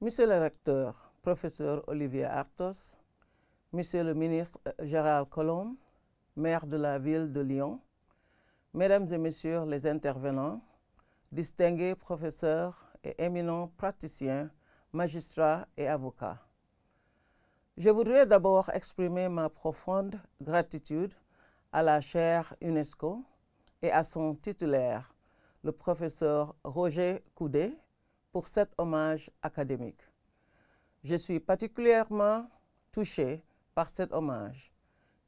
Monsieur le recteur, professeur Olivier Artos, Monsieur le ministre euh, Gérald Colomb, maire de la ville de Lyon, Mesdames et Messieurs les intervenants, distingués professeurs et éminents praticiens, magistrats et avocats. Je voudrais d'abord exprimer ma profonde gratitude à la chaire UNESCO et à son titulaire, le professeur Roger Coudet, pour cet hommage académique. Je suis particulièrement touchée par cet hommage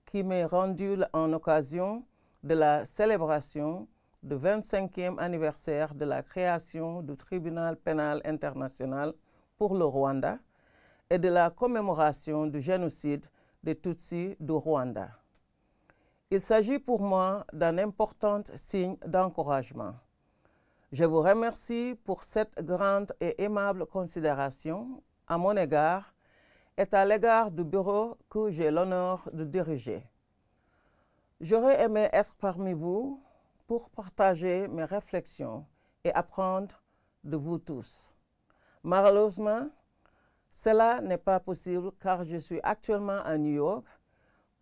qui m'est rendu en occasion de la célébration du 25e anniversaire de la création du tribunal pénal international pour le Rwanda et de la commémoration du génocide des Tutsi du Rwanda. Il s'agit pour moi d'un important signe d'encouragement je vous remercie pour cette grande et aimable considération à mon égard et à l'égard du bureau que j'ai l'honneur de diriger. J'aurais aimé être parmi vous pour partager mes réflexions et apprendre de vous tous. Malheureusement, cela n'est pas possible car je suis actuellement à New York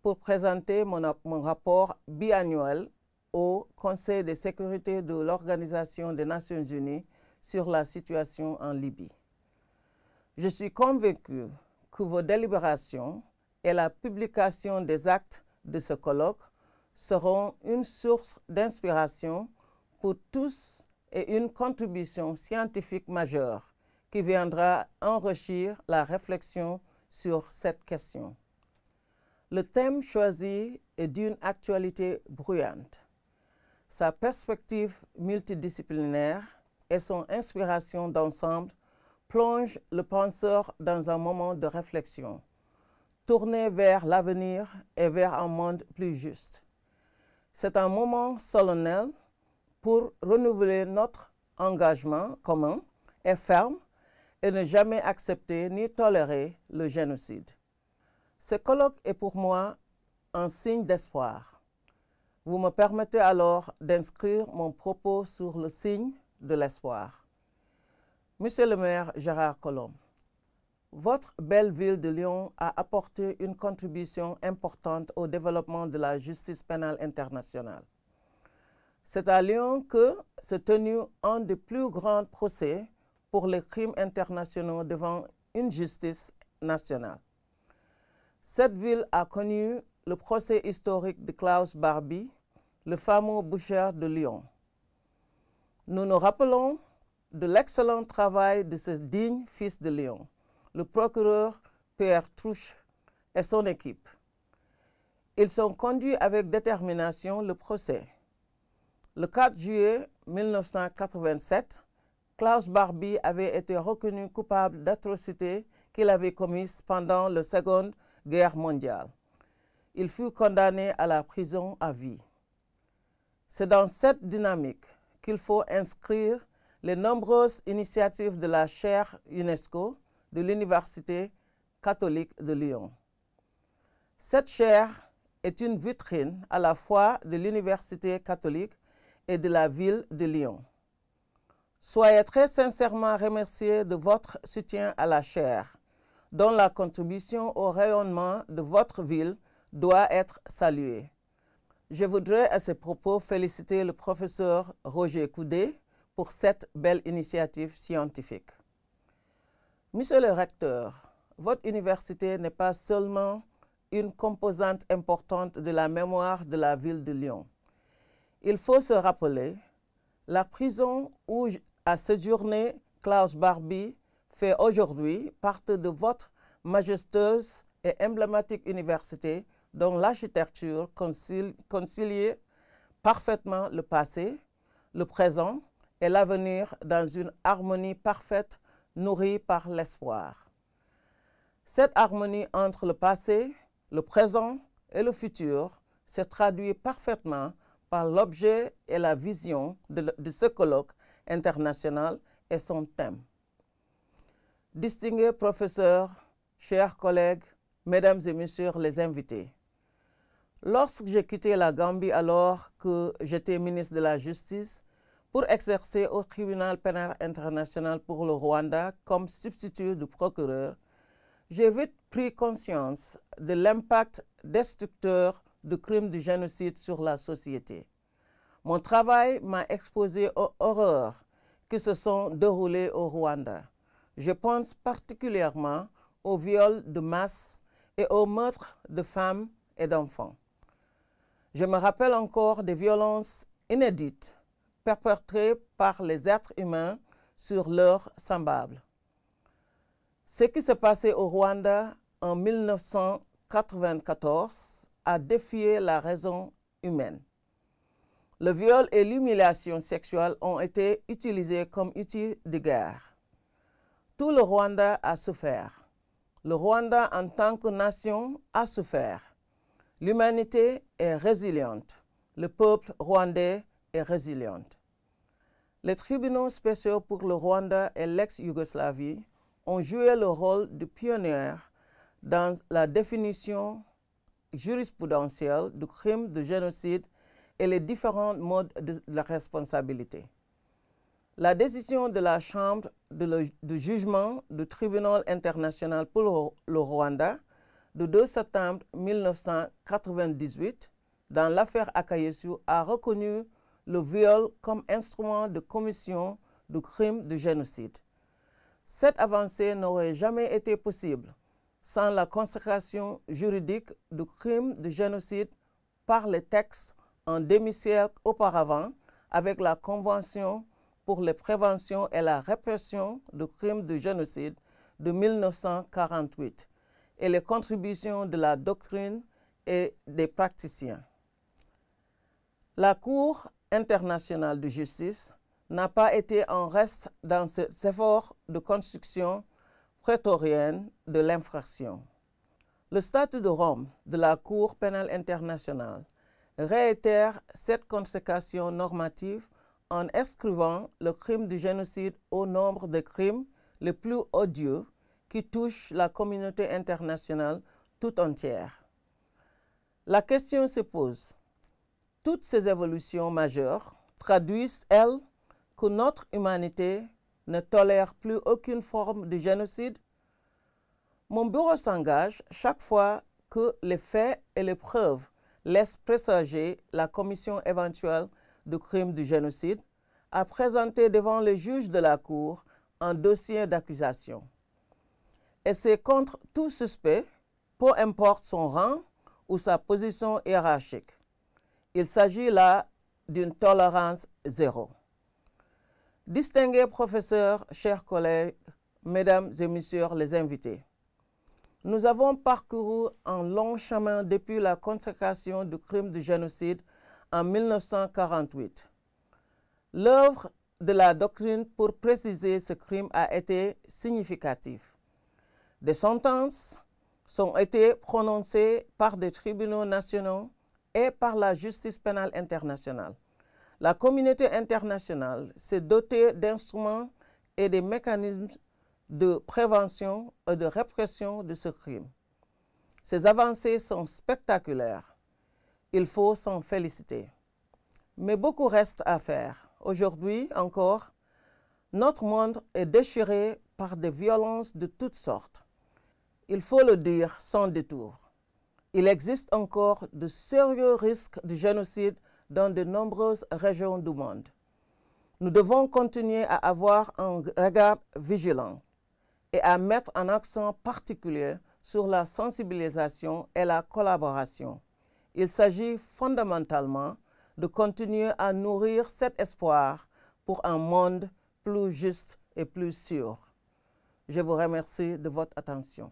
pour présenter mon, rapport biannuel au Conseil de sécurité de l'Organisation des Nations Unies sur la situation en Libye. Je suis convaincu que vos délibérations et la publication des actes de ce colloque seront une source d'inspiration pour tous et une contribution scientifique majeure qui viendra enrichir la réflexion sur cette question. Le thème choisi est d'une actualité bruyante sa perspective multidisciplinaire et son inspiration d'ensemble plongent le penseur dans un moment de réflexion, tourné vers l'avenir et vers un monde plus juste. C'est un moment solennel pour renouveler notre engagement commun et ferme et ne jamais accepter ni tolérer le génocide. Ce colloque est pour moi un signe d'espoir vous me permettez alors d'inscrire mon propos sur le signe de l'espoir. Monsieur le maire Gérard Colomb, votre belle ville de Lyon a apporté une contribution importante au développement de la justice pénale internationale. C'est à Lyon que s'est tenu un des plus grands procès pour les crimes internationaux devant une justice nationale. Cette ville a connu le procès historique de Klaus Barbie, le fameux boucher de Lyon. Nous nous rappelons de l'excellent travail de ce digne fils de Lyon, le procureur Pierre Trouche et son équipe. Ils ont conduit avec détermination le procès. Le 4 juillet 1987, Klaus Barbie avait été reconnu coupable d'atrocités qu'il avait commises pendant la Seconde Guerre mondiale. Il fut condamné à la prison à vie. C'est dans cette dynamique qu'il faut inscrire les nombreuses initiatives de la chaire UNESCO de l'Université catholique de Lyon. Cette chaire est une vitrine à la fois de l'Université catholique et de la ville de Lyon. Soyez très sincèrement remerciés de votre soutien à la chaire, dont la contribution au rayonnement de votre ville doit être saluée. Je voudrais à ce propos féliciter le professeur Roger Coudet pour cette belle initiative scientifique. Monsieur le recteur, votre université n'est pas seulement une composante importante de la mémoire de la ville de Lyon. Il faut se rappeler la prison où a séjourné Klaus Barbie fait aujourd'hui partie de votre majestueuse et emblématique université dont l'architecture concilie, parfaitement le passé, le présent et l'avenir dans une harmonie parfaite nourrie par l'espoir. Cette harmonie entre le passé, le présent et le futur se traduit parfaitement par l'objet et la vision de, de, ce colloque international et son thème. Distingués professeurs, chers collègues, mesdames et messieurs les invités, Lorsque j'ai quitté la Gambie alors que j'étais ministre de la Justice pour exercer au tribunal pénal international pour le Rwanda comme substitut du procureur, j'ai vite pris conscience de l'impact destructeur du crime du génocide sur la société. Mon travail m'a exposé aux horreurs qui se sont déroulées au Rwanda. Je pense particulièrement aux viols de masse et aux meurtres de femmes et d'enfants. Je me rappelle encore des violences inédites perpétrées par les êtres humains sur leurs semblables. Ce qui s'est passé au Rwanda en 1994 a défié la raison humaine. Le viol et l'humiliation sexuelle ont été utilisés comme outils de guerre. Tout le Rwanda a souffert. Le Rwanda en tant que nation a souffert. L'humanité est résiliente. Le peuple rwandais est résiliente. Les tribunaux spéciaux pour le Rwanda et l'ex-Yougoslavie ont joué le rôle de pionniers dans la définition jurisprudentielle du crime de génocide et les différents modes de la responsabilité. La décision de la Chambre de, jugement du Tribunal international pour le Rwanda le 2 septembre 1998 dans l'affaire Akayesu a reconnu le viol comme instrument de commission du crime de génocide. Cette avancée n'aurait jamais été possible sans la consécration juridique du crime de génocide par les textes en demi-siècle auparavant avec la Convention pour la prévention et la répression du crime de génocide de 1948 et les contributions de la doctrine et des praticiens. La Cour internationale de justice n'a pas été en reste dans ses efforts de construction prétorienne de l'infraction. Le statut de Rome de la Cour pénale internationale réitère cette consécration normative en inscrivant le crime du génocide au nombre des crimes les plus odieux qui touche la communauté internationale tout entière. La question se pose, toutes ces évolutions majeures traduisent, elles, que notre humanité ne tolère plus aucune forme de génocide Mon bureau s'engage chaque fois que les faits et les preuves laissent présager la commission éventuelle de crimes du génocide à présenter devant le juge de la Cour un dossier d'accusation et c'est contre tout suspect, peu importe son rang ou sa position hiérarchique. Il s'agit là d'une tolérance zéro. Distingués professeurs, chers collègues, mesdames et messieurs les invités, nous avons parcouru un long chemin depuis la consécration du crime de génocide en 1948. L'œuvre de la doctrine pour préciser ce crime a été significative. Des sentences sont été prononcées par des tribunaux nationaux et par la justice pénale internationale. La communauté internationale s'est dotée d'instruments et des mécanismes de prévention et de répression de ce crime. Ces avancées sont spectaculaires. Il faut s'en féliciter. Mais beaucoup reste à faire. Aujourd'hui encore, notre monde est déchiré par des violences de toutes sortes il faut le dire sans détour, il existe encore de sérieux risques de génocide dans de nombreuses régions du monde. Nous devons continuer à avoir un regard vigilant et à mettre un accent particulier sur la sensibilisation et la collaboration. Il s'agit fondamentalement de continuer à nourrir cet espoir pour un monde plus juste et plus sûr. Je vous remercie de votre attention.